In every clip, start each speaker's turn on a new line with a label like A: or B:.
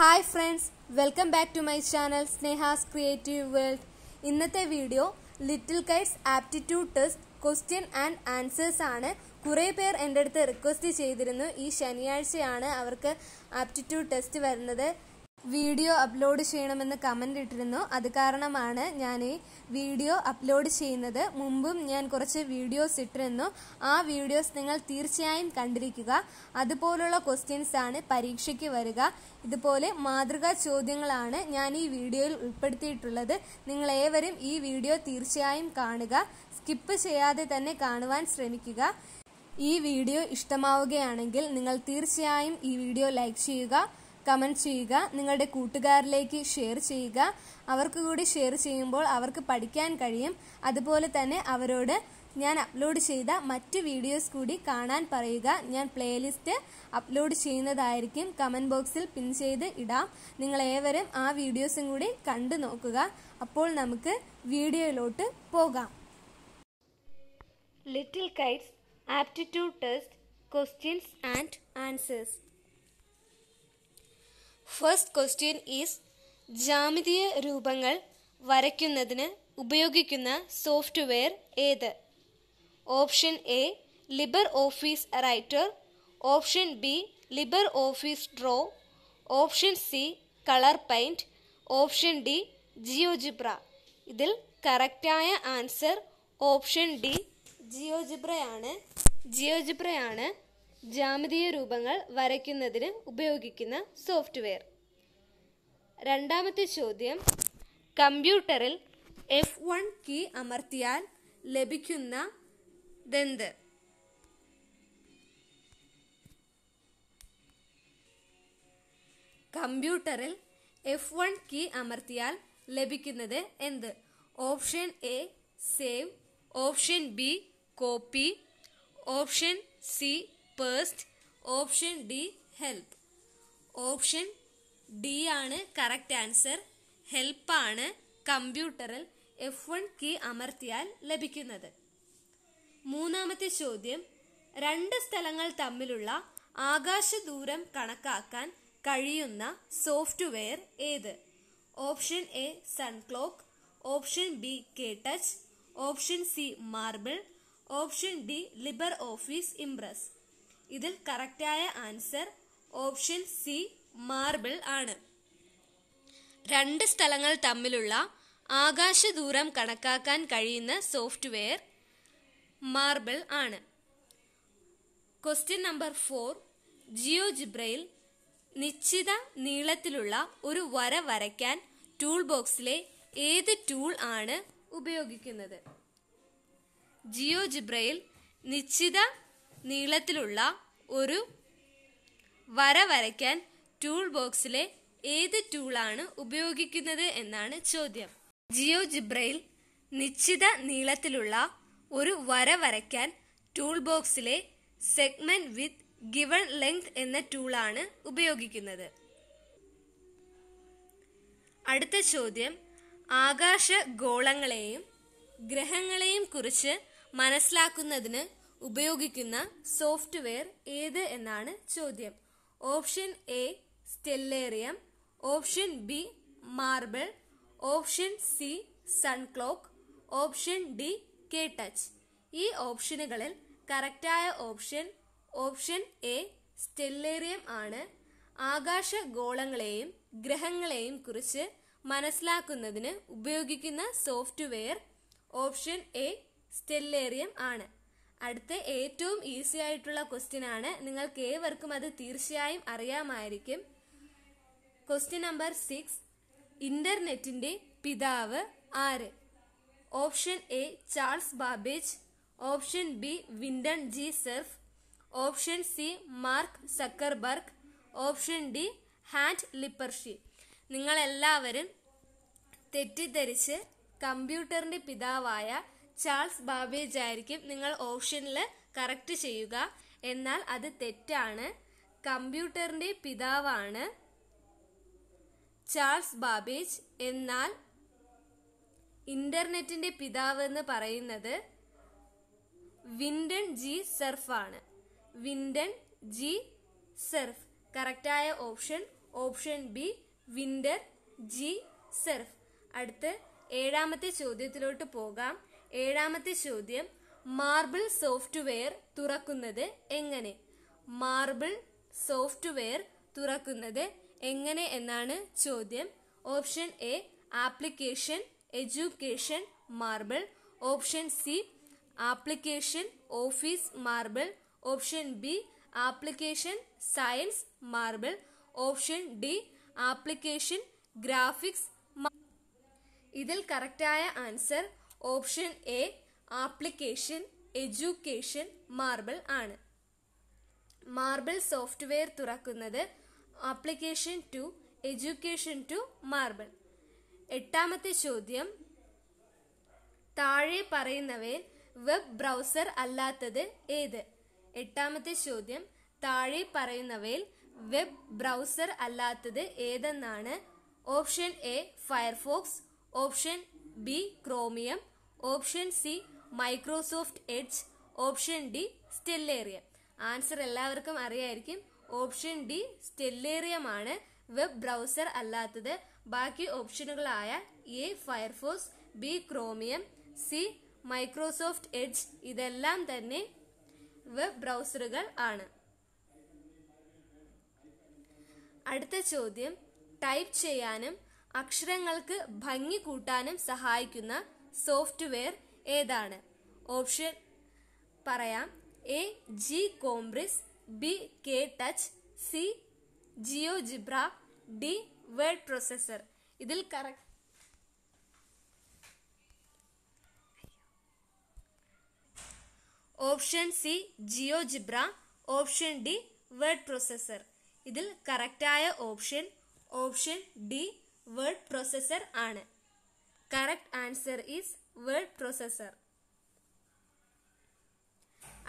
A: hi friends welcome back to my channel Sneha's creative world ഇന്നത്തെ video little kites aptitude test question and answers ആണ് കുറേ പേർ എൻ്റെ അടുത്ത് റിക്വസ്റ്റ് ചെയ്തിരുന്നു ഈ ശനിയാഴ്ചയാണ് അവർക്ക് ആപ്റ്റിറ്റ്യൂഡ് ടെസ്റ്റ് വരുന്നത് വീഡിയോ അപ്ലോഡ് ചെയ്യണമെന്ന് കമൻ്റ് ഇട്ടിരുന്നു അത് കാരണമാണ് ഞാൻ ഈ വീഡിയോ അപ്ലോഡ് ചെയ്യുന്നത് മുമ്പും ഞാൻ കുറച്ച് വീഡിയോസ് ഇട്ടിരുന്നു ആ വീഡിയോസ് നിങ്ങൾ തീർച്ചയായും കണ്ടിരിക്കുക അതുപോലുള്ള ക്വസ്റ്റ്യൻസാണ് ആണ് പരീക്ഷയ്ക്ക് വരിക ഇതുപോലെ മാതൃകാ ചോദ്യങ്ങളാണ് ഞാൻ ഈ വീഡിയോയിൽ ഉൾപ്പെടുത്തിയിട്ടുള്ളത് നിങ്ങൾ ഏവരും ഈ വീഡിയോ തീർച്ചയായും കാണുക സ്കിപ്പ് ചെയ്യാതെ തന്നെ കാണുവാൻ ശ്രമിക്കുക ഈ വീഡിയോ ഇഷ്ടമാവുകയാണെങ്കിൽ നിങ്ങൾ തീർച്ചയായും ഈ വീഡിയോ ലൈക്ക് ചെയ്യുക കമൻറ്റ് ചെയ്യുക നിങ്ങളുടെ കൂട്ടുകാരിലേക്ക് ഷെയർ ചെയ്യുക അവർക്ക് കൂടി ഷെയർ ചെയ്യുമ്പോൾ അവർക്ക് പഠിക്കാൻ കഴിയും അതുപോലെ തന്നെ അവരോട് ഞാൻ അപ്ലോഡ് ചെയ്ത മറ്റ് വീഡിയോസ് കൂടി കാണാൻ പറയുക ഞാൻ പ്ലേലിസ്റ്റ് അപ്ലോഡ് ചെയ്യുന്നതായിരിക്കും കമൻറ്റ് ബോക്സിൽ പിൻ ചെയ്ത് ഇടാം നിങ്ങൾ ഏവരും ആ വീഡിയോസും കൂടി കണ്ടു നോക്കുക അപ്പോൾ നമുക്ക് വീഡിയോയിലോട്ട് പോകാം little kites aptitude test questions and answers first question is ജാമിതീയ രൂപങ്ങൾ വരയ്ക്കുന്നതിന് ഉപയോഗിക്കുന്ന സോഫ്റ്റ്വെയർ ഏത് option A libre office writer option B libre office draw option C colour paint option D GeoGebra ഇതിൽ കറക്റ്റായ ആൻസർ ഓപ്ഷൻ ഡി ജിയോജിബ്രയാണ് ജിയോജിബ്രയാണ് ജാമതീയ രൂപങ്ങൾ വരയ്ക്കുന്നതിന് ഉപയോഗിക്കുന്ന സോഫ്റ്റ്വെയർ രണ്ടാമത്തെ ചോദ്യം കമ്പ്യൂട്ടറിൽ എഫ് വൺ കീ അമർത്തിയാൽ ലഭിക്കുന്ന ദന്ത് കമ്പ്യൂട്ടറിൽ എഫ് വൺ കീ അമർത്തിയാൽ ലഭിക്കുന്നത് എന്ത് option A save option B copy option C paste option D help option D ആണ് കറക്റ്റ് ആൻസർ ഹെൽപ്പാണ് കമ്പ്യൂട്ടറിൽ എഫ് വൺ കീ അമർത്തിയാൽ ലഭിക്കുന്നത് മൂന്നാമത്തെ ചോദ്യം രണ്ട് സ്ഥലങ്ങൾ തമ്മിലുള്ള ആകാശ ദൂരം കണക്കാക്കാൻ കഴിയുന്ന സോഫ്റ്റ്വെയർ ഏത് option A sunclock option B K touch option C marble option D libre office impress ഇതിൽ കറക്റ്റായ ആൻസർ ഓപ്ഷൻ സി മാർബിൾ ആണ് രണ്ട് സ്ഥലങ്ങൾ തമ്മിലുള്ള ആകാശ ദൂരം കണക്കാക്കാൻ കഴിയുന്ന സോഫ്റ്റ്വെയർ മാർബിൾ ആണ് ക്വസ്റ്റ്യൻ നമ്പർ ഫോർ ജിയോ ജിബ്രയിൽ നിശ്ചിത നീളത്തിലുള്ള ഒരു വര വരയ്ക്കാൻ ടൂൾ ബോക്സിലെ ഏത് ടൂൾ ആണ് ഉപയോഗിക്കുന്നത് ജിയോ ജിബ്രയിൽ നിശ്ചിത നീളത്തിലുള്ള ഒരു വര വരയ്ക്കാൻ ടൂൾ ബോക്സിലെ ഏത് ടൂളാണ് ഉപയോഗിക്കുന്നത് എന്നാണ് ചോദ്യം ജിയോജിബ്രയിൽ നിശ്ചിത നീളത്തിലുള്ള ഒരു വര വരയ്ക്കാൻ ടൂൾ ബോക്സിലെ സെഗ്മെന്റ് വിത്ത് ഗിവൺ ലെങ്ത് എന്ന ടൂളാണ് ഉപയോഗിക്കുന്നത് അടുത്ത ചോദ്യം ആകാശ ഗോളങ്ങളെയും ഗ്രഹങ്ങളെയും കുറിച്ച് മനസ്സിലാക്കുന്നതിന് ഉപയോഗിക്കുന്ന സോഫ്റ്റ്വെയർ ഏത് എന്നാണ് ചോദ്യം option A Stellarium option B marble option C sunclock option D K touch ഈ ഓപ്ഷനുകളിൽ കറക്റ്റായ ഓപ്ഷൻ ഓപ്ഷൻ എ സ്റ്റെല്ലേറിയം ആണ് ആകാശ ഗോളങ്ങളെയും ഗ്രഹങ്ങളെയും കുറിച്ച് മനസ്സിലാക്കുന്നതിന് ഉപയോഗിക്കുന്ന സോഫ്റ്റ്വെയർ ഓപ്ഷൻ എ സ്റ്റെല്ലേറിയം ആണ് അടുത്ത ഏറ്റവും ഈസി ആയിട്ടുള്ള ക്വസ്റ്റ്യൻ ആണ് നിങ്ങൾക്ക് ഏവർക്കും അത് തീർച്ചയായും അറിയാമായിരിക്കും ക്വസ്റ്റ്യൻ നമ്പർ സിക്സ് ഇന്റർനെറ്റിന്റെ പിതാവ് ആര് option A Charles Babbage option B Vinton G Cerf option C Mark Zuckerberg option D Hans Lippershey നിങ്ങളെല്ലാവരും തെറ്റിദ്ധരിച്ച് കമ്പ്യൂട്ടറിന്റെ പിതാവായ ചാൾസ് ബാബേജ് ആയിരിക്കും നിങ്ങൾ ഓപ്ഷനിൽ കറക്റ്റ് ചെയ്യുക എന്നാൽ അത് തെറ്റാണ് കമ്പ്യൂട്ടറിന്റെ പിതാവാണ് ചാൾസ് ബാബേജ് എന്നാൽ ഇന്റർനെറ്റിന്റെ പിതാവ് എന്ന് പറയുന്നത് വിൻഡൺ ജി സെർഫ് ആണ് വിൻഡൻ ജി സെർഫ് കറക്റ്റായ option option B Vinton G Cerf അടുത്ത് ഏഴാമത്തെ ചോദ്യത്തിലോട്ട് പോകാം ഏഴാമത്തെ ചോദ്യം മാർബിൾ സോഫ്റ്റ്വെയർ തുറക്കുന്നത് എങ്ങനെ മാർബിൾ സോഫ്റ്റ്വെയർ തുറക്കുന്നത് എങ്ങനെ എന്നാണ് ചോദ്യം option A application education marble option C application office marble option B application science marble option D application graphics ഇതിൽ കറക്റ്റായ answer option A application education marble ആണ് മാർബിൾ സോഫ്റ്റ്വെയർ തുറക്കുന്നത് application to education to marble എട്ടാമത്തെ ചോദ്യം താഴെ പറയുന്നവയിൽ web browser അല്ലാത്തത് ഏത് എട്ടാമത്തെ ചോദ്യം താഴെ പറയുന്നവയിൽ വെബ് ബ്രൗസർ അല്ലാത്തത് ഏതെന്നാണ് option A Firefox option B Chromium option C Microsoft Edge option D Stellarium answer എല്ലാവർക്കും അറിയായിരിക്കും ഓപ്ഷൻ ഡി സ്റ്റെല്ലേറിയമാണ് വെബ് ബ്രൗസർ അല്ലാത്തത് ബാക്കി ഓപ്ഷനുകളായ A Firefox B Chromium C Microsoft Edge ഇതെല്ലാം തന്നെ വെബ് ബ്രൗസറുകൾ ആണ് അടുത്ത ചോദ്യം ടൈപ്പ് ചെയ്യാനും അക്ഷരങ്ങൾക്ക് ഭംഗി കൂട്ടാനും സഹായിക്കുന്ന സോഫ്റ്റ്വെയർ ഏതാണ് ഓപ്ഷൻ പറയാം A G Compris B K touch C GeoGebra D word processor ഇതിൽ correct option C GeoGebra option D word processor ഇതിൽ കറക്റ്റായ option option D word processor ആണ് correct answer is word processor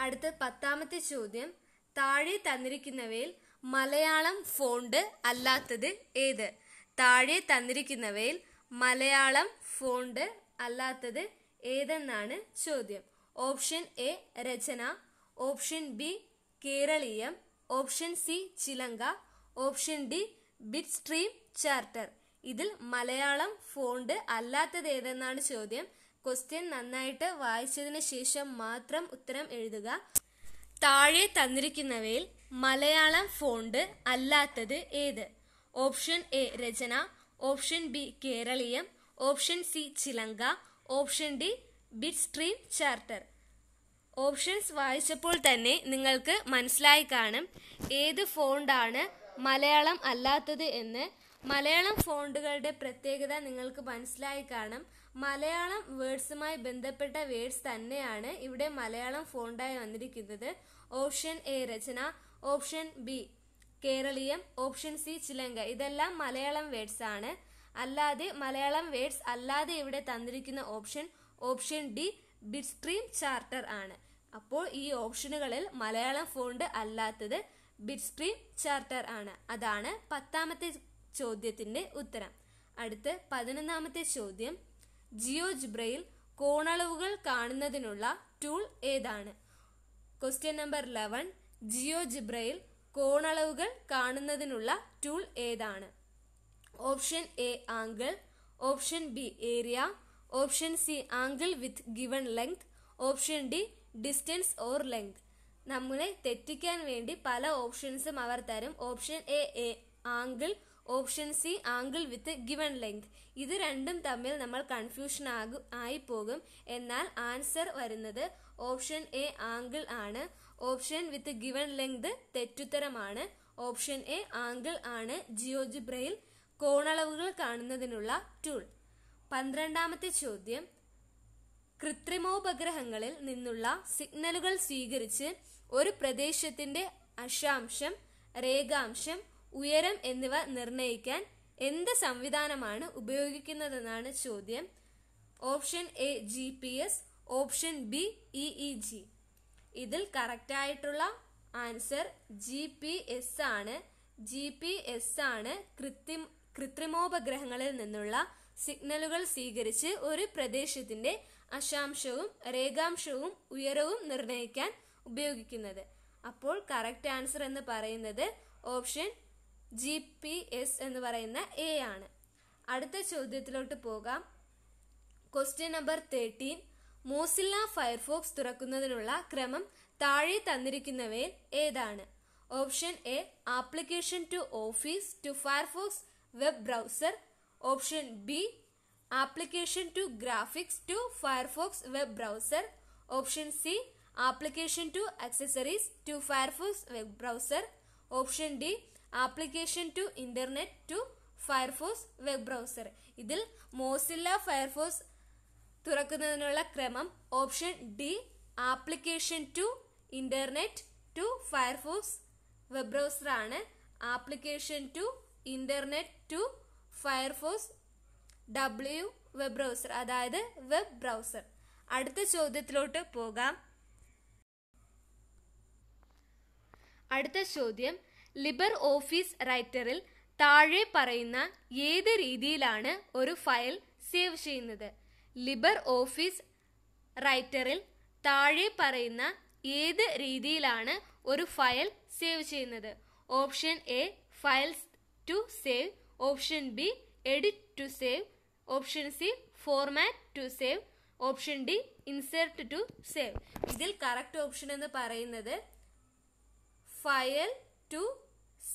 A: അടുത്ത പത്താമത്തെ ചോദ്യം താഴെ തന്നിരിക്കുന്നവയിൽ Malayalam font അല്ലാത്തത് ഏത് താഴെ തന്നിരിക്കുന്നവയിൽ മലയാളം ഫോണ്ട് അല്ലാത്തത് ഏതെന്നാണ് ചോദ്യം option A Rachana option B Keraleeyam option C Chilanka option D Bitstream charter ഇതിൽ മലയാളം ഫോണ്ട് അല്ലാത്തത് ഏതെന്നാണ് ചോദ്യം ക്വസ്റ്റ്യൻ നന്നായിട്ട് വായിച്ചതിന് ശേഷം മാത്രം ഉത്തരം എഴുതുക താഴെ തന്നിരിക്കുന്നവയിൽ മലയാളം ഫോണ്ട് അല്ലാത്തത് ഏത് option A Rachana option B Keraleeyam option C Chilanka option D Bitstream charter options വായിച്ചപ്പോൾ തന്നെ നിങ്ങൾക്ക് മനസ്സിലായി കാണും ഏത് ഫോണ്ടാണ് മലയാളം അല്ലാത്തത് എന്ന് മലയാളം ഫോണ്ടുകളുടെ പ്രത്യേകത നിങ്ങൾക്ക് മനസ്സിലായി കാണും മലയാളം വേർഡ്സുമായി ബന്ധപ്പെട്ട വേർഡ്സ് തന്നെയാണ് ഇവിടെ മലയാളം ഫോണ്ടായി വന്നിരിക്കുന്നത് option A Rachana option B Keraleeyam option C Chilanka ഇതെല്ലാം മലയാളം വേർഡ്സ് ആണ് അല്ലാതെ മലയാളം വേർഡ്സ് അല്ലാതെ ഇവിടെ തന്നിരിക്കുന്ന option option D Bitstream charter ആണ് അപ്പോൾ ഈ ഓപ്ഷനുകളിൽ മലയാളം ഫോണ്ട് അല്ലാത്തത് ബിറ്റ്സ്ട്രീം ചാർട്ടർ ആണ് അതാണ് പത്താമത്തെ ചോദ്യത്തിന്റെ ഉത്തരം അടുത്ത് പതിനൊന്നാമത്തെ ചോദ്യം ജിയോജിബ്രയിൽ കോണളവുകൾ കാണുന്നതിനുള്ള ടൂൾ ഏതാണ് ക്വസ്റ്റ്യൻ നമ്പർ ലെവൻ ജിയോജിബ്രയിൽ കോണളവുകൾ കാണുന്നതിനുള്ള ടൂൾ ഏതാണ് option A angle option B area option C angle with given length option D distance or length നമ്മളെ തെറ്റിക്കാൻ വേണ്ടി പല ഓപ്ഷൻസും അവർ തരും option A angle option C angle with given length ഇത് രണ്ടും തമ്മിൽ നമ്മൾ കൺഫ്യൂഷൻ ആകും ആയി പോകും എന്നാൽ ആൻസർ വരുന്നത് ഓപ്ഷൻ എ ആംഗിൾ ആണ് ഓപ്ഷൻ വിത്ത് ഗിവൺ ലെങ്ത് തെറ്റുത്തരമാണ് ഓപ്ഷൻ എ ആംഗിൾ ആണ് ജിയോജിബ്രയിൽ കോണളവുകൾ കാണുന്നതിനുള്ള ടൂൾ പന്ത്രണ്ടാമത്തെ ചോദ്യം കൃത്രിമോപഗ്രഹങ്ങളിൽ നിന്നുള്ള സിഗ്നലുകൾ സ്വീകരിച്ച് ഒരു പ്രദേശത്തിന്റെ അക്ഷാംശം രേഖാംശം ഉയരം എന്നിവ നിർണയിക്കാൻ എന്ത് സംവിധാനമാണ് ഉപയോഗിക്കുന്നതെന്നാണ് ചോദ്യം option A G P S option B E E G ഇതിൽ കറക്റ്റായിട്ടുള്ള ആൻസർ ജി പി എസ് ആണ് ജി പി എസ് ആണ് കൃത്രിമ കൃത്രിമോപഗ്രഹങ്ങളിൽ നിന്നുള്ള സിഗ്നലുകൾ സ്വീകരിച്ച് ഒരു പ്രദേശത്തിന്റെ അശാംശവും രേഖാംശവും ഉയരവും നിർണ്ണയിക്കാൻ ഉപയോഗിക്കുന്നത് അപ്പോൾ കറക്റ്റ് ആൻസർ എന്ന് പറയുന്നത് ഓപ്ഷൻ ജി പി എസ് എന്ന് പറയുന്ന എ ആണ് അടുത്ത ചോദ്യത്തിലോട്ട് പോകാം question number thirteen Mozilla Firefox തുറക്കുന്നതിനുള്ള ക്രമം താഴെ തന്നിരിക്കുന്നവയിൽ ഏതാണ് option A application to office to Firefox web browser option B application to graphics to Firefox web browser option C application to accessories to Firefox web browser option D application to internet to Firefox web browser ഇതിൽ Mozilla Firefox തുറക്കുന്നതിനുള്ള ക്രമം option D application to internet to Firefox web browser ആണ് application to internet to fire force W web browser അതായത് web browser അടുത്ത ചോദ്യത്തിലോട്ട് പോകാം അടുത്ത ചോദ്യം ലിബർ ഓഫീസ് റൈറ്ററിൽ താഴെ പറയുന്ന ഏത് രീതിയിലാണ് ഒരു ഫയൽ സേവ് ചെയ്യുന്നത് ലിബർ ഓഫീസ് റൈറ്ററിൽ താഴെ പറയുന്ന ഏത് രീതിയിലാണ് ഒരു ഫയൽ സേവ് ചെയ്യുന്നത് option A files to save option B edit to save option C format to save option D insert to save ഇതിൽ കറക്റ്റ് ഓപ്ഷൻ എന്ന് പറയുന്നത് ഫയൽ ടു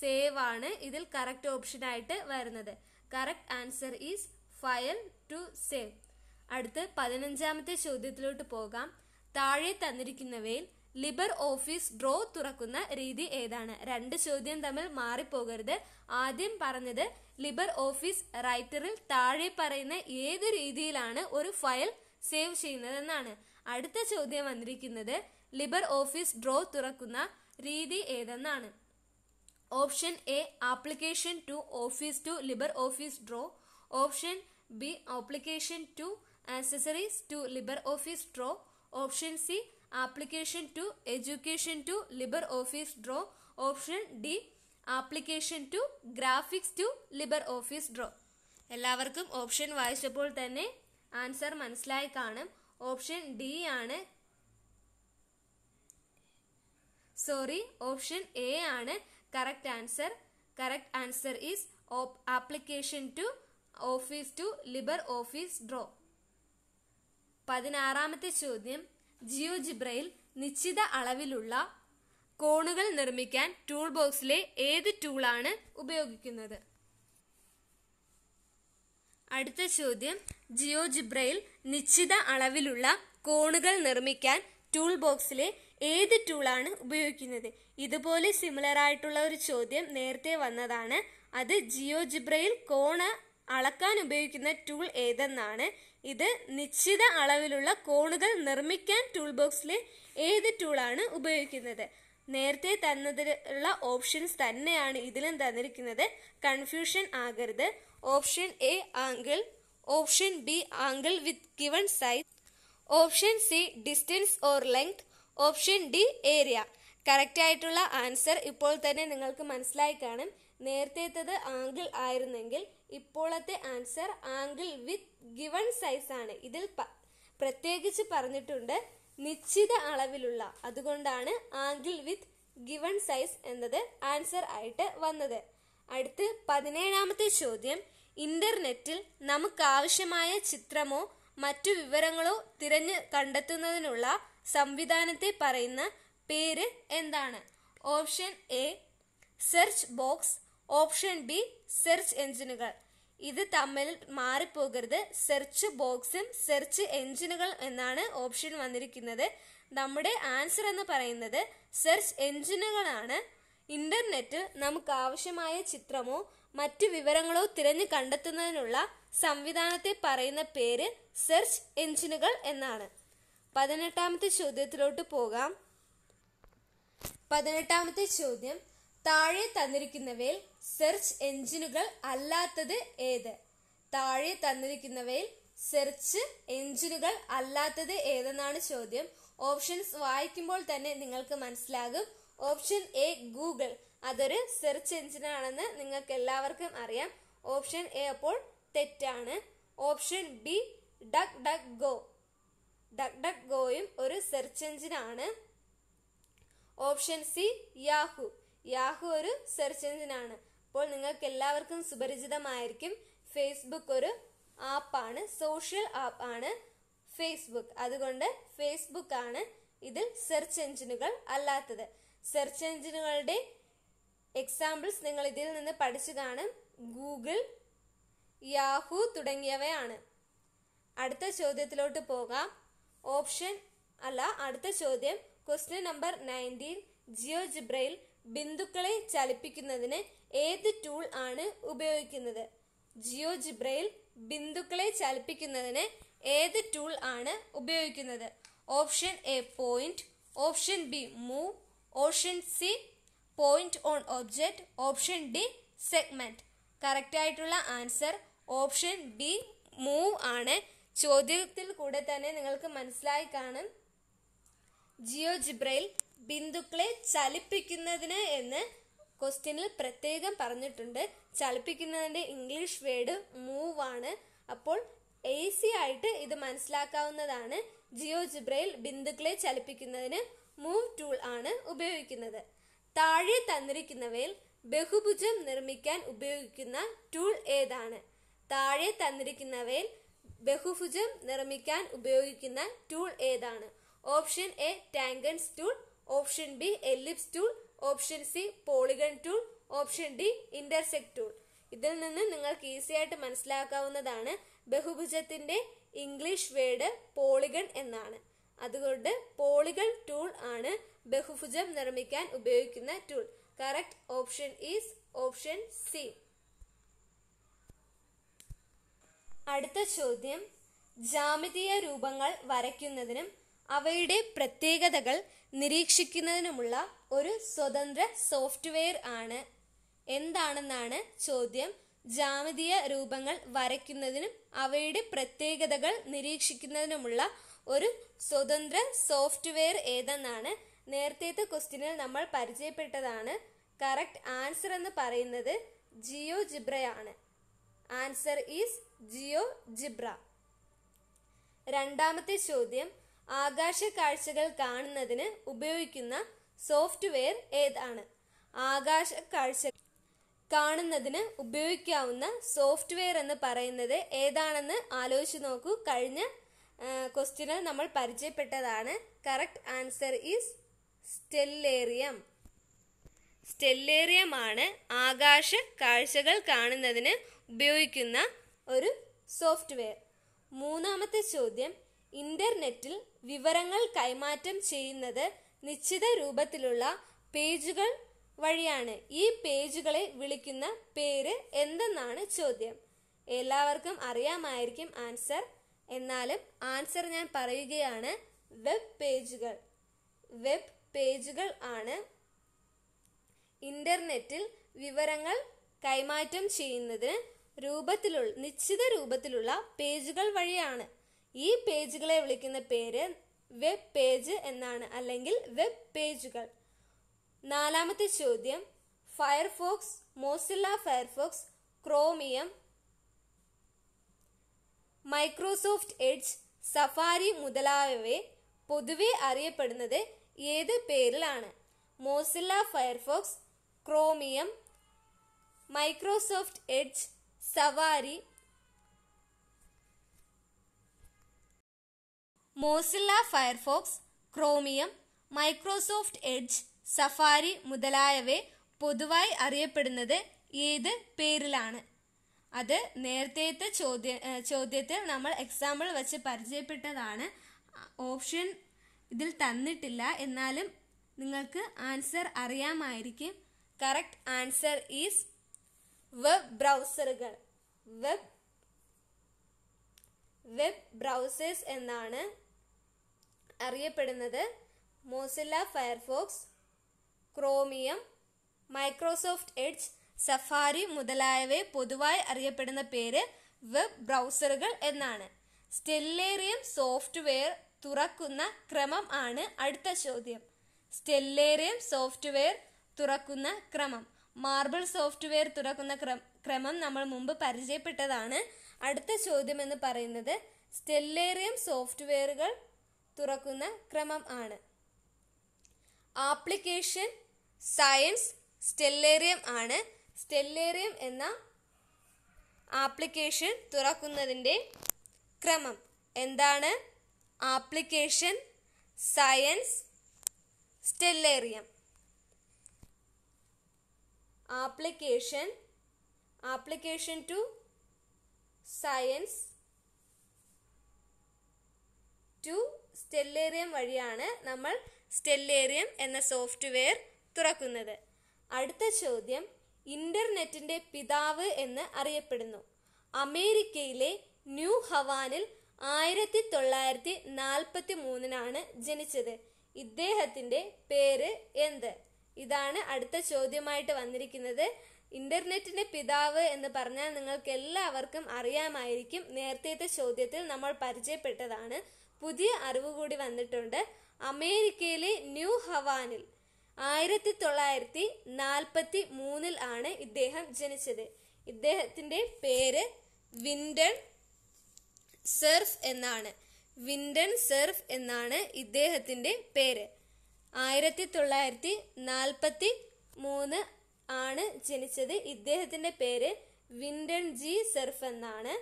A: സേവ് ആണ് ഇതിൽ കറക്റ്റ് ഓപ്ഷൻ ആയിട്ട് വരുന്നത് correct answer is file to save അടുത്ത് പതിനഞ്ചാമത്തെ ചോദ്യത്തിലോട്ട് പോകാം താഴെ തന്നിരിക്കുന്നവയിൽ ലിബർ ഓഫീസ് ഡ്രോ തുറക്കുന്ന രീതി ഏതാണ് രണ്ട് ചോദ്യം തമ്മിൽ മാറിപ്പോകരുത് ആദ്യം പറഞ്ഞത് ലിബർ ഓഫീസ് റൈറ്ററിൽ താഴെ പറയുന്ന ഏത് രീതിയിലാണ് ഒരു ഫയൽ സേവ് ചെയ്യുന്നതെന്നാണ് അടുത്ത ചോദ്യം വന്നിരിക്കുന്നത് ലിബർ ഓഫീസ് ഡ്രോ തുറക്കുന്ന രീതി ഏതെന്നാണ് option A application to office to libre office draw option B application to accessories to libre office draw option C application to education to libre office draw option D application to graphics to libre office draw എല്ലാവർക്കും option വായിച്ചപ്പോൾ തന്നെ answer മനസ്സിലായി കാണും option D ആണ് sorry option A ആണ് correct answer correct answer is application to office to libre office draw പതിനാറാമത്തെ ചോദ്യം ജിയോജിബ്രയിൽ നിശ്ചിത അളവിലുള്ള കോണുകൾ നിർമ്മിക്കാൻ ടൂൾ ബോക്സിലെ ഏത് ടൂളാണ് ഉപയോഗിക്കുന്നത് അടുത്ത ചോദ്യം ജിയോജിബ്രയിൽ നിശ്ചിത അളവിലുള്ള കോണുകൾ നിർമ്മിക്കാൻ ടൂൾ ബോക്സിലെ ഏത് ടൂളാണ് ഉപയോഗിക്കുന്നത് ഇതുപോലെ സിമിലർ ആയിട്ടുള്ള ഒരു ചോദ്യം നേരത്തെ വന്നതാണ് അത് ജിയോജിബ്രയിൽ കോണ അളക്കാൻ ഉപയോഗിക്കുന്ന ടൂൾ ഏതെന്നാണ് ഇത് നിശ്ചിത അളവിലുള്ള കോണുകൾ നിർമ്മിക്കാൻ ടൂൾ ബോക്സിലെ ഏത് ടൂളാണ് ഉപയോഗിക്കുന്നത് നേരത്തെ തന്നതിലുള്ള ഓപ്ഷൻസ് തന്നെയാണ് ഇതിലും തന്നിരിക്കുന്നത് കൺഫ്യൂഷൻ ആകരുത് option A angle option B angle with given size option C distance or length option D area correct ആയിട്ടുള്ള ആൻസർ ഇപ്പോൾ തന്നെ നിങ്ങൾക്ക് മനസ്സിലായി കാണും നേരത്തേത്തത് ആംഗിൾ ആയിരുന്നെങ്കിൽ ഇപ്പോഴത്തെ answer angle with given size ആണ് ഇതിൽ പ്രത്യേകിച്ച് പറഞ്ഞിട്ടുണ്ട് നിശ്ചിത അളവിലുള്ള അതുകൊണ്ടാണ് ആംഗിൾ വിത്ത് ഗിവൺ സൈസ് എന്നത് ആൻസർ ആയിട്ട് വന്നത് അടുത്ത് പതിനേഴാമത്തെ ചോദ്യം ഇന്റർനെറ്റിൽ നമുക്കാവശ്യമായ ചിത്രമോ മറ്റു വിവരങ്ങളോ തിരഞ്ഞു കണ്ടെത്തുന്നതിനുള്ള സംവിധാനത്തെ പറയുന്ന പേര് എന്താണ് option A search box option B search എഞ്ചിനുകൾ ഇത് തമ്മിൽ മാറിപ്പോകരുത് സെർച്ച് ബോക്സും സെർച്ച് എഞ്ചിനുകൾ എന്നാണ് ഓപ്ഷൻ വന്നിരിക്കുന്നത് നമ്മുടെ ആൻസർ എന്ന് പറയുന്നത് സെർച്ച് എഞ്ചിനുകളാണ് ഇന്റർനെറ്റിൽ നമുക്ക് ആവശ്യമായ ചിത്രമോ മറ്റു വിവരങ്ങളോ തിരഞ്ഞു കണ്ടെത്തുന്നതിനുള്ള സംവിധാനത്തെ പറയുന്ന പേര് സെർച്ച് എഞ്ചിനുകൾ എന്നാണ് പതിനെട്ടാമത്തെ ചോദ്യത്തിലോട്ട് പോകാം പതിനെട്ടാമത്തെ ചോദ്യം താഴെ തന്നിരിക്കുന്നവയിൽ സെർച്ച് എഞ്ചിനുകൾ അല്ലാത്തത് ഏത് താഴെ തന്നിരിക്കുന്നവയിൽ സെർച്ച് എഞ്ചിനുകൾ അല്ലാത്തത് ഏതെന്നാണ് ചോദ്യം ഓപ്ഷൻസ് വായിക്കുമ്പോൾ തന്നെ നിങ്ങൾക്ക് മനസ്സിലാകും ഓപ്ഷൻ എ ഗൂഗിൾ അതൊരു സെർച്ച് എഞ്ചിനാണെന്ന് നിങ്ങൾക്ക് എല്ലാവർക്കും അറിയാം ഓപ്ഷൻ എ അപ്പോൾ തെറ്റാണ് option B duck duck go ഡക്ഡക് ഗോയും ഒരു സെർച്ച് എഞ്ചിനാണ് ഓപ്ഷൻ സി യാഹു യാഹു ഒരു സെർച്ച് എഞ്ചിനാണ് അപ്പോൾ നിങ്ങൾക്ക് എല്ലാവർക്കും സുപരിചിതമായിരിക്കും ഫേസ്ബുക്ക് ഒരു ആപ്പാണ് സോഷ്യൽ ആപ്പ് ആണ് ഫേസ്ബുക്ക് അതുകൊണ്ട് ഫേസ്ബുക്ക് ആണ് ഇതിൽ സെർച്ച് എഞ്ചിനുകൾ അല്ലാത്തത് സെർച്ച് എഞ്ചിനുകളുടെ എക്സാമ്പിൾസ് നിങ്ങൾ ഇതിൽ നിന്ന് പഠിച്ചു കാണും ഗൂഗിൾ യാഹു തുടങ്ങിയവയാണ് അടുത്ത ചോദ്യത്തിലോട്ട് പോകാം ഓപ്ഷൻ അല്ല അടുത്ത ചോദ്യം ക്വസ്റ്റ്യൻ നമ്പർ നയൻറ്റീൻ ജിയോജിബ്രയിൽ ബിന്ദുക്കളെ ചലിപ്പിക്കുന്നതിന് ഏത് ടൂൾ ആണ് ഉപയോഗിക്കുന്നത് ജിയോജിബ്രയിൽ ബിന്ദുക്കളെ ചലിപ്പിക്കുന്നതിന് ഏത് ടൂൾ ആണ് ഉപയോഗിക്കുന്നത് option A point option B move option C point on object option D segment correct ആയിട്ടുള്ള ആൻസർ ഓപ്ഷൻ ബി മൂവ് ആണ് ചോദ്യത്തിൽ കൂടെ തന്നെ നിങ്ങൾക്ക് മനസ്സിലായി കാണും ജിയോജിബ്രയിൽ ബിന്ദുക്കളെ ചലിപ്പിക്കുന്നതിന് എന്ന് ക്വസ്റ്റ്യനിൽ പ്രത്യേകം പറഞ്ഞിട്ടുണ്ട് ചലിപ്പിക്കുന്നതിന്റെ ഇംഗ്ലീഷ് വേർഡ് മൂവ് ആണ് അപ്പോൾ സി ആയിട്ട് ഇത് മനസ്സിലാക്കാവുന്നതാണ് ജിയോജിബ്രയിൽ ബിന്ദുക്കളെ ചലിപ്പിക്കുന്നതിന് മൂവ് ടൂൾ ആണ് ഉപയോഗിക്കുന്നത് താഴെ തന്നിരിക്കുന്നവയിൽ ബഹുഭുജം നിർമ്മിക്കാൻ ഉപയോഗിക്കുന്ന ടൂൾ ഏതാണ് താഴെ തന്നിരിക്കുന്നവയിൽ ബഹുഭുജം നിർമ്മിക്കാൻ ഉപയോഗിക്കുന്ന ടൂൾ ഏതാണ് option A tangents tool option B ellipse tool option C polygon tool option D intersect tool ഇതിൽ നിന്ന് നിങ്ങൾക്ക് ഈസി ആയിട്ട് മനസ്സിലാക്കാവുന്നതാണ് ബഹുഭുജത്തിന്റെ ഇംഗ്ലീഷ് വേർഡ് പോളിഗൺ എന്നാണ് അതുകൊണ്ട് പോളിഗൺ ടൂൾ ആണ് ബഹുഭുജം നിർമ്മിക്കാൻ ഉപയോഗിക്കുന്ന tool correct option is option C അടുത്ത ചോദ്യം ജാമിതീയ രൂപങ്ങൾ വരയ്ക്കുന്നതിനും അവയുടെ പ്രത്യേകതകൾ നിരീക്ഷിക്കുന്നതിനുമുള്ള ഒരു സ്വതന്ത്ര സോഫ്റ്റ്വെയർ ആണ് എന്താണെന്നാണ് ചോദ്യം ജാമിതീയ രൂപങ്ങൾ വരയ്ക്കുന്നതിനും അവയുടെ പ്രത്യേകതകൾ നിരീക്ഷിക്കുന്നതിനുമുള്ള ഒരു സ്വതന്ത്ര സോഫ്റ്റ്വെയർ ഏതെന്നാണ് നേരത്തെത്തെ ക്വസ്റ്റ്യനിൽ നമ്മൾ പരിചയപ്പെട്ടതാണ് കറക്റ്റ് ആൻസർ എന്ന് പറയുന്നത് ജിയോ ജിബ്രയാണ് ആൻസർ ഈസ് ജിയോ ജിബ്ര രണ്ടാമത്തെ ചോദ്യം ആകാശ കാഴ്ചകൾ കാണുന്നതിന് ഉപയോഗിക്കുന്ന സോഫ്റ്റ്വെയർ ഏതാണ് ആകാശ കാഴ്ച കാണുന്നതിന് ഉപയോഗിക്കാവുന്ന സോഫ്റ്റ്വെയർ എന്ന് പറയുന്നത് ഏതാണെന്ന് ആലോചിച്ച് നോക്കൂ കഴിഞ്ഞ ക്വസ്റ്റ്യന് നമ്മൾ പരിചയപ്പെട്ടതാണ് കറക്റ്റ് ആൻസർ ഈസ് സ്റ്റെല്ലേറിയം സ്റ്റെല്ലേറിയമാണ് ആകാശ കാഴ്ചകൾ കാണുന്നതിന് ഉപയോഗിക്കുന്ന ഒരു സോഫ്റ്റ്വെയർ മൂന്നാമത്തെ ചോദ്യം ഇന്റർനെറ്റിൽ വിവരങ്ങൾ കൈമാറ്റം ചെയ്യുന്നത് നിശ്ചിത രൂപത്തിലുള്ള പേജുകൾ വഴിയാണ് ഈ പേജുകളെ വിളിക്കുന്ന പേര് എന്തെന്നാണ് ചോദ്യം എല്ലാവർക്കും അറിയാമായിരിക്കും ആൻസർ എന്നാലും ആൻസർ ഞാൻ പറയുകയാണ് വെബ് പേജുകൾ വെബ് പേജുകൾ ആണ് ഇന്റർനെറ്റിൽ വിവരങ്ങൾ കൈമാറ്റം ചെയ്യുന്നതിന് രൂപത്തിലുള്ള നിശ്ചിത രൂപത്തിലുള്ള പേജുകൾ വഴിയാണ് ഈ പേജുകളെ വിളിക്കുന്ന പേര് വെബ് പേജ് എന്നാണ് അല്ലെങ്കിൽ വെബ് പേജുകൾ നാലാമത്തെ ചോദ്യം Firefox Mozilla Firefox Chromium Microsoft Edge Safari മുതലായവയെ പൊതുവെ അറിയപ്പെടുന്നത് ഏത് പേരിലാണ് Mozilla Firefox Chromium Microsoft Edge Safari Mozilla Firefox Chromium Microsoft Edge Safari മുതലായവയെ പൊതുവായി അറിയപ്പെടുന്നത് ഏത് പേരിലാണ് അത് നേരത്തെ ചോദ്യ ചോദ്യത്തിൽ നമ്മൾ എക്സാമ്പിൾ വെച്ച് പരിചയപ്പെട്ടതാണ് ഓപ്ഷൻ ഇതിൽ തന്നിട്ടില്ല എന്നാലും നിങ്ങൾക്ക് ആൻസർ അറിയാമായിരിക്കും കറക്റ്റ് ആൻസർ ഈസ് വെബ് ബ്രൗസറുകൾ വെബ് വെബ് ബ്രൗസേഴ്സ് എന്നാണ് അറിയപ്പെടുന്നത് Mozilla Firefox Chromium Microsoft Edge Safari മുതലായവയെ പൊതുവായി അറിയപ്പെടുന്ന പേര് വെബ് ബ്രൗസറുകൾ എന്നാണ് സ്റ്റെല്ലേറിയം സോഫ്റ്റ്വെയർ തുറക്കുന്ന ക്രമം ആണ് അടുത്ത ചോദ്യം സ്റ്റെല്ലേറിയം സോഫ്റ്റ്വെയർ തുറക്കുന്ന ക്രമം മാർബിൾ സോഫ്റ്റ്വെയർ തുറക്കുന്ന ക്രമം നമ്മൾ മുമ്പ് പരിചയപ്പെട്ടതാണ് അടുത്ത ചോദ്യം എന്ന് പറയുന്നത് സ്റ്റെല്ലേറിയം സോഫ്റ്റ്വെയറുകൾ തുറക്കുന്ന ക്രമം ആണ് ആപ്ലിക്കേഷൻ സയൻസ് സ്റ്റെല്ലേറിയം ആണ് സ്റ്റെല്ലേറിയം എന്ന ആപ്ലിക്കേഷൻ തുറക്കുന്നതിൻ്റെ ക്രമം എന്താണ് application science Stellarium application application to science to Stellarium വഴിയാണ് നമ്മൾ സ്റ്റെല്ലേറിയം എന്ന സോഫ്റ്റ്വെയർ തുറക്കുന്നത് അടുത്ത ചോദ്യം ഇന്റർനെറ്റിന്റെ പിതാവ് എന്ന് അറിയപ്പെടുന്നു അമേരിക്കയിലെ ന്യൂ ഹവാനിൽ ആയിരത്തി തൊള്ളായിരത്തി നാൽപ്പത്തി മൂന്നിനാണ് ജനിച്ചത് ഇദ്ദേഹത്തിന്റെ പേര് എന്ത് ഇതാണ് അടുത്ത ചോദ്യമായിട്ട് വന്നിരിക്കുന്നത് ഇന്റർനെറ്റിന്റെ പിതാവ് എന്ന് പറഞ്ഞാൽ നിങ്ങൾക്ക് എല്ലാവർക്കും അറിയാമായിരിക്കും നേരത്തെ ചോദ്യത്തിൽ നമ്മൾ പരിചയപ്പെട്ടതാണ് പുതിയ അറിവ് കൂടി വന്നിട്ടുണ്ട് അമേരിക്കയിലെ ന്യൂ ഹവാനിൽ ആയിരത്തി തൊള്ളായിരത്തി നാൽപ്പത്തി മൂന്നിൽ ആണ് ഇദ്ദേഹം ജനിച്ചത് ഇദ്ദേഹത്തിന്റെ പേര് വിൻഡൺ സെർഫ് എന്നാണ് വിൻഡൺ സെർഫ് എന്നാണ് ഇദ്ദേഹത്തിന്റെ പേര് ആയിരത്തി തൊള്ളായിരത്തി നാൽപ്പത്തി മൂന്ന് ആണ് ജനിച്ചത് ഇദ്ദേഹത്തിന്റെ പേര് വിൻഡൻ ജി സെർഫ് എന്നാണ്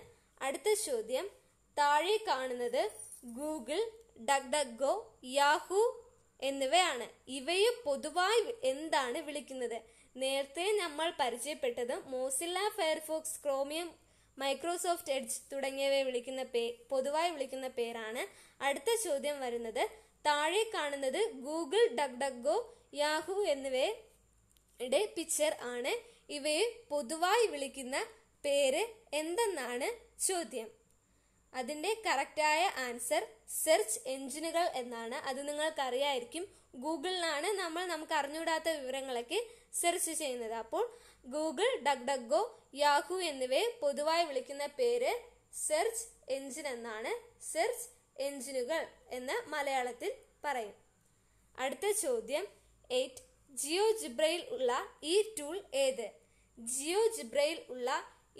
A: അടുത്ത ചോദ്യം താഴെ കാണുന്നത് ഗൂഗിൾ ഡഗ്ഡഗോ യാഹു എന്നിവയാണ് ഇവയെ പൊതുവായി എന്താണ് വിളിക്കുന്നത് നേരത്തെ നമ്മൾ പരിചയപ്പെട്ടത് Mozilla Firefox Chromium Microsoft Edge തുടങ്ങിയവയെ വിളിക്കുന്ന പേ പൊതുവായി വിളിക്കുന്ന പേരാണ് അടുത്ത ചോദ്യം വരുന്നത് താഴെ കാണുന്നത് ഗൂഗിൾ ഡക് ഡഗോ യാഹു എന്നിവയുടെ പിക്ചർ ആണ് ഇവയെ പൊതുവായി വിളിക്കുന്ന പേര് എന്തെന്നാണ് ചോദ്യം അതിൻ്റെ കറക്റ്റായ ആൻസർ സെർച്ച് എഞ്ചിനുകൾ എന്നാണ് അത് നിങ്ങൾക്കറിയായിരിക്കും ഗൂഗിളിലാണ് നമ്മൾ നമുക്ക് അറിഞ്ഞുകൂടാത്ത വിവരങ്ങളൊക്കെ സെർച്ച് ചെയ്യുന്നത് അപ്പോൾ ഗൂഗിൾ ഡക് ഡഗോ യാഹു എന്നിവയെ പൊതുവായി വിളിക്കുന്ന പേര് സെർച്ച് എഞ്ചിൻ എന്നാണ് സെർച്ച് എഞ്ചിനുകൾ എന്ന് മലയാളത്തിൽ പറയും അടുത്ത ചോദ്യം എയ്റ്റ് ജിയോ ജിബ്രയിൽ ഉള്ള ഈ ടൂൾ ഏത് ജിയോ ജിബ്രയിൽ ഉള്ള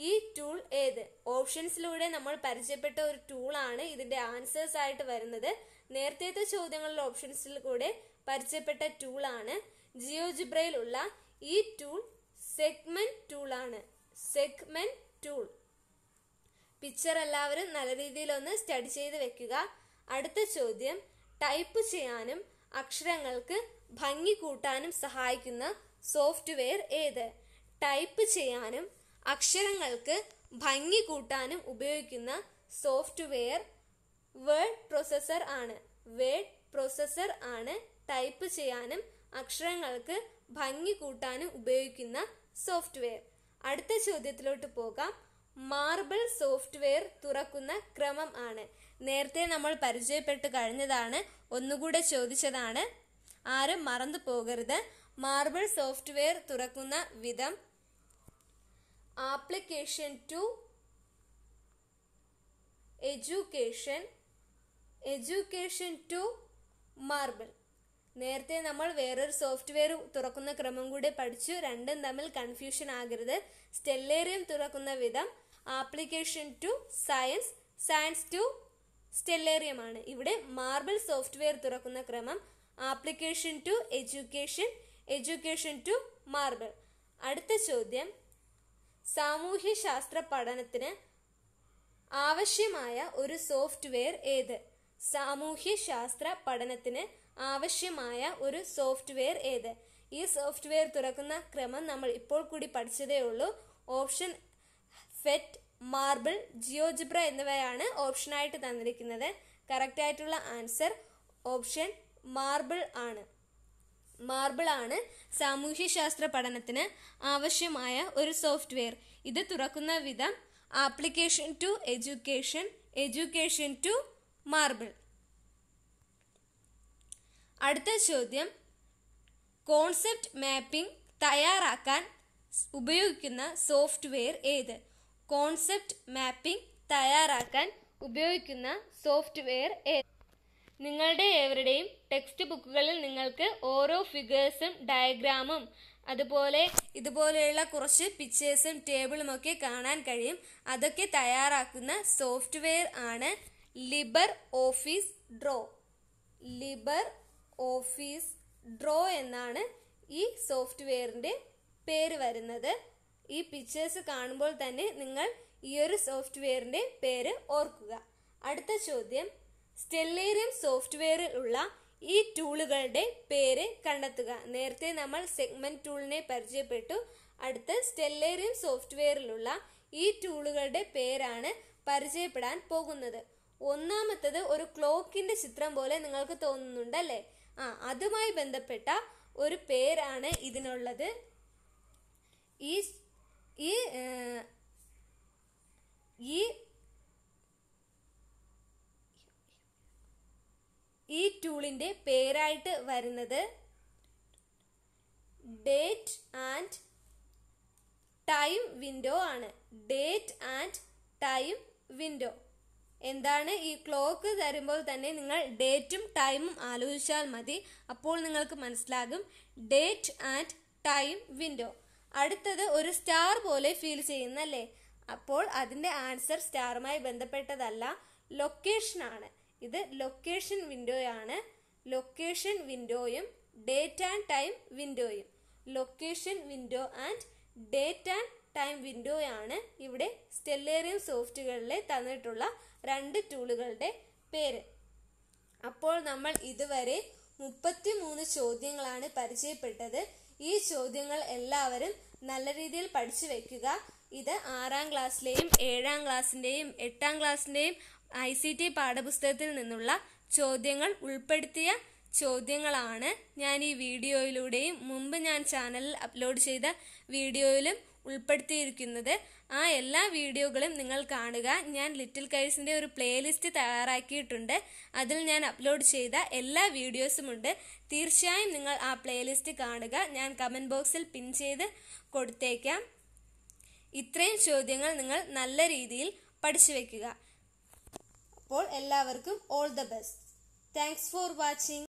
A: ഈ ടൂൾ ഏത് ഓപ്ഷൻസിലൂടെ നമ്മൾ പരിചയപ്പെട്ട ഒരു ടൂളാണ് ഇതിന്റെ ആൻസേഴ്സ് ആയിട്ട് വരുന്നത് നേരത്തെ ചോദ്യങ്ങളിലെ ഓപ്ഷൻസിൽ കൂടെ പരിചയപ്പെട്ട ടൂളാണ് ജിയോ ജിബ്രയിൽ ഉള്ള ഈ ടൂൾ സെഗ്മെന്റ് ടൂളാണ് സെഗ്മെന്റ് ടൂൾ പിക്ചർ എല്ലാവരും നല്ല രീതിയിൽ ഒന്ന് സ്റ്റഡി ചെയ്ത് വെക്കുക അടുത്ത ചോദ്യം ടൈപ്പ് ചെയ്യാനും അക്ഷരങ്ങൾക്ക് ഭംഗി കൂട്ടാനും സഹായിക്കുന്ന സോഫ്റ്റ്വെയർ ഏത് ടൈപ്പ് ചെയ്യാനും അക്ഷരങ്ങൾക്ക് ഭംഗി കൂട്ടാനും ഉപയോഗിക്കുന്ന സോഫ്റ്റ്വെയർ വേർഡ് പ്രോസസർ ആണ് വേർഡ് പ്രോസസർ ആണ് ടൈപ്പ് ചെയ്യാനും അക്ഷരങ്ങൾക്ക് ഭംഗി കൂട്ടാനും ഉപയോഗിക്കുന്ന സോഫ്റ്റ്വെയർ അടുത്ത ചോദ്യത്തിലോട്ട് പോകാം മാർബിൾ സോഫ്റ്റ്വെയർ തുറക്കുന്ന ക്രമം ആണ് നേരത്തെ നമ്മൾ പരിചയപ്പെട്ട് കഴിഞ്ഞതാണ് ഒന്നുകൂടെ ചോദിച്ചതാണ് ആരും മറന്നു പോകരുത് മാർബിൾ സോഫ്റ്റ്വെയർ തുറക്കുന്ന വിധം application to education education to Marble നേരത്തെ നമ്മൾ വേറൊരു സോഫ്റ്റ്വെയർ തുറക്കുന്ന ക്രമം കൂടെ പഠിച്ചു രണ്ടും തമ്മിൽ കൺഫ്യൂഷൻ ആകരുത് സ്റ്റെല്ലേറിയം തുറക്കുന്ന വിധം application to science science to Stellarium ആണ് ഇവിടെ മാർബിൾ സോഫ്റ്റ്വെയർ തുറക്കുന്ന ക്രമം application to education education to Marble അടുത്ത ചോദ്യം സാമൂഹ്യ ശാസ്ത്ര പഠനത്തിന് ആവശ്യമായ ഒരു സോഫ്റ്റ്വെയർ ഏത് സാമൂഹ്യ ശാസ്ത്ര പഠനത്തിന് ആവശ്യമായ ഒരു സോഫ്റ്റ്വെയർ ഏത് ഈ സോഫ്റ്റ്വെയർ തുറക്കുന്ന ക്രമം നമ്മൾ ഇപ്പോൾ കൂടി പഠിച്ചതേ ഉള്ളൂ ഓപ്ഷൻ ഫെറ്റ് മാർബിൾ ജിയോജിബ്ര എന്നിവയാണ് ഓപ്ഷനായിട്ട് തന്നിരിക്കുന്നത് കറക്റ്റ് ആയിട്ടുള്ള ആൻസർ ഓപ്ഷൻ മാർബിൾ ആണ് മാർബിൾ ആണ് സാമൂഹ്യശാസ്ത്ര പഠനത്തിന് ആവശ്യമായ ഒരു സോഫ്റ്റ്വെയർ ഇത് തുറക്കുന്ന വിധം application to education education to Marble അടുത്ത ചോദ്യം കോൺസെപ്റ്റ് മാപ്പിംഗ് തയ്യാറാക്കാൻ ഉപയോഗിക്കുന്ന സോഫ്റ്റ്വെയർ ഏത് കോൺസെപ്റ്റ് മാപ്പിംഗ് തയ്യാറാക്കാൻ ഉപയോഗിക്കുന്ന സോഫ്റ്റ്വെയർ നിങ്ങളുടെ ഏവരുടെയും ടെക്സ്റ്റ് ബുക്കുകളിൽ നിങ്ങൾക്ക് ഓരോ ഫിഗേഴ്സും ഡയഗ്രാമും അതുപോലെ ഇതുപോലെയുള്ള കുറച്ച് പിക്ചേഴ്സും ടേബിളും ഒക്കെ കാണാൻ കഴിയും അതൊക്കെ തയ്യാറാക്കുന്ന സോഫ്റ്റ്വെയർ ആണ് Libre Office Draw Libre Office Draw എന്നാണ് ഈ സോഫ്റ്റ്വെയറിൻ്റെ പേര് വരുന്നത് ഈ പിക്ചേഴ്സ് കാണുമ്പോൾ തന്നെ നിങ്ങൾ ഈ ഒരു സോഫ്റ്റ്വെയറിന്റെ പേര് ഓർക്കുക അടുത്ത ചോദ്യം സ്റ്റെല്ലേറിയം സോഫ്റ്റ്വെയറിൽ ഉള്ള ഈ ടൂളുകളുടെ പേര് കണ്ടെത്തുക നേരത്തെ നമ്മൾ സെഗ്മെന്റ് ടൂളിനെ പരിചയപ്പെട്ടു അടുത്ത സ്റ്റെല്ലേറിയം സോഫ്റ്റ്വെയറിലുള്ള ഈ ടൂളുകളുടെ പേരാണ് പരിചയപ്പെടാൻ പോകുന്നത് ഒന്നാമത്തത് ഒരു ക്ലോക്കിന്റെ ചിത്രം പോലെ നിങ്ങൾക്ക് തോന്നുന്നുണ്ട് അല്ലെ ആ അതുമായി ബന്ധപ്പെട്ട ഒരു പേരാണ് ഇതിനുള്ളത് ഈ ഈ ഈ ഈ ടൂളിൻ്റെ പേരായിട്ട് വരുന്നത് ഡേറ്റ് ആൻഡ് ടൈം വിൻഡോ ആണ് ഡേറ്റ് ആൻഡ് ടൈം വിൻഡോ എന്താണ് ഈ ക്ലോക്ക് തരുമ്പോൾ തന്നെ നിങ്ങൾ ഡേറ്റും ടൈമും ആലോചിച്ചാൽ മതി അപ്പോൾ നിങ്ങൾക്ക് മനസ്സിലാകും ഡേറ്റ് ആൻഡ് ടൈം വിൻഡോ അടുത്തത് ഒരു സ്റ്റാർ പോലെ ഫീൽ ചെയ്യുന്നല്ലേ അപ്പോൾ അതിന്റെ ആൻസർ സ്റ്റാറുമായി ബന്ധപ്പെട്ടതല്ല ലൊക്കേഷൻ ആണ് ഇത് ലൊക്കേഷൻ വിൻഡോയാണ് ലൊക്കേഷൻ വിൻഡോയും ഡേറ്റ് ആൻഡ് ടൈം വിൻഡോയും location window and date and time വിൻഡോയാണ് ഇവിടെ സ്റ്റെല്ലേറിയം സോഫ്റ്റുകളിലെ തന്നിട്ടുള്ള രണ്ട് ടൂളുകളുടെ പേര് അപ്പോൾ നമ്മൾ ഇതുവരെ മുപ്പത്തിമൂന്ന് ചോദ്യങ്ങളാണ് പരിചയപ്പെട്ടത് ഈ ചോദ്യങ്ങൾ എല്ലാവരും നല്ല രീതിയിൽ പഠിച്ചു വെക്കുക ഇത് ആറാം ക്ലാസ്സിലെയും ഏഴാം ക്ലാസ്സിൻ്റെയും എട്ടാം ക്ലാസ്സിൻ്റെയും ഐ സി ടി പാഠപുസ്തകത്തിൽ നിന്നുള്ള ചോദ്യങ്ങൾ ഉൾപ്പെടുത്തിയ ചോദ്യങ്ങളാണ് ഞാൻ ഈ വീഡിയോയിലൂടെയും മുമ്പ് ഞാൻ ചാനലിൽ അപ്ലോഡ് ചെയ്ത വീഡിയോയിലും ഉൾപ്പെടുത്തിയിരിക്കുന്നത് ആ എല്ലാ വീഡിയോകളും നിങ്ങൾ കാണുക ഞാൻ ലിറ്റിൽ കൈസിൻ്റെ ഒരു പ്ലേലിസ്റ്റ് തയ്യാറാക്കിയിട്ടുണ്ട് അതിൽ ഞാൻ അപ്ലോഡ് ചെയ്ത എല്ലാ വീഡിയോസും ഉണ്ട് തീർച്ചയായും നിങ്ങൾ ആ പ്ലേലിസ്റ്റ് കാണുക ഞാൻ കമൻറ്റ് ബോക്സിൽ പിൻ ചെയ്ത് കൊടുത്തേക്കാം ഇത്രയും ചോദ്യങ്ങൾ നിങ്ങൾ നല്ല രീതിയിൽ പഠിച്ചു വയ്ക്കുക അപ്പോൾ എല്ലാവർക്കും all the best thanks for watching